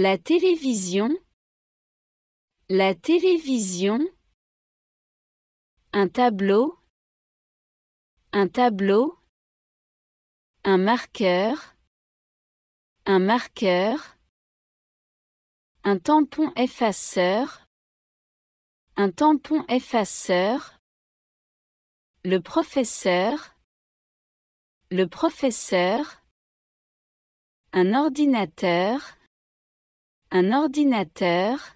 La télévision. La télévision. Un tableau. Un tableau. Un marqueur. Un marqueur. Un tampon effaceur. Un tampon effaceur. Le professeur. Le professeur. Un ordinateur un ordinateur,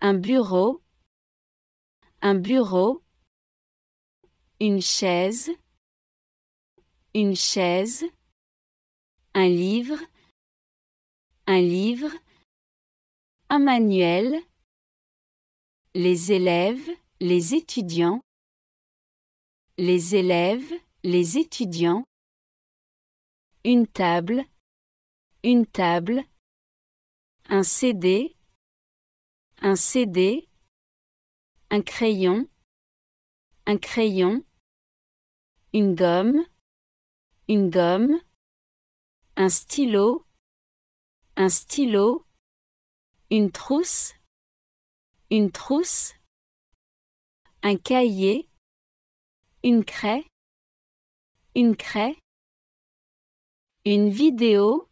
un bureau, un bureau, une chaise, une chaise, un livre, un livre, un manuel, les élèves, les étudiants, les élèves, les étudiants, une table, une table, un CD, un CD, un crayon, un crayon, une gomme, une gomme, un stylo, un stylo, une trousse, une trousse, un cahier, une craie, une craie, une vidéo,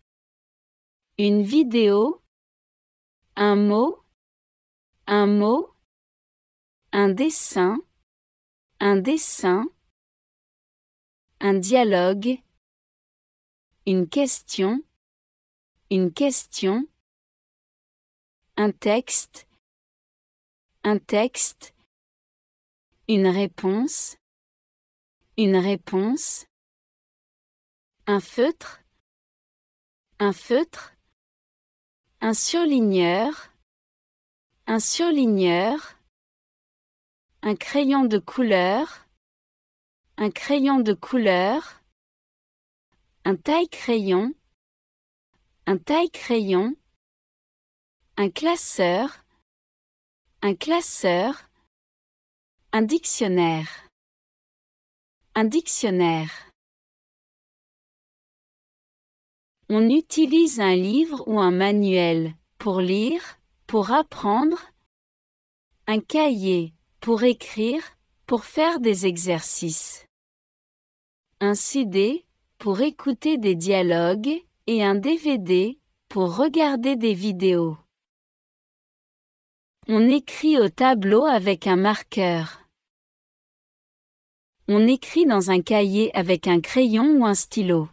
une vidéo, un mot, un mot, un dessin, un dessin, un dialogue, une question, une question, un texte, un texte, une réponse, une réponse, un feutre, un feutre, un surligneur, un surligneur, un crayon de couleur, un crayon de couleur, un taille-crayon, un taille-crayon, un classeur, un classeur, un dictionnaire, un dictionnaire. On utilise un livre ou un manuel pour lire, pour apprendre, un cahier pour écrire, pour faire des exercices, un CD pour écouter des dialogues et un DVD pour regarder des vidéos. On écrit au tableau avec un marqueur. On écrit dans un cahier avec un crayon ou un stylo.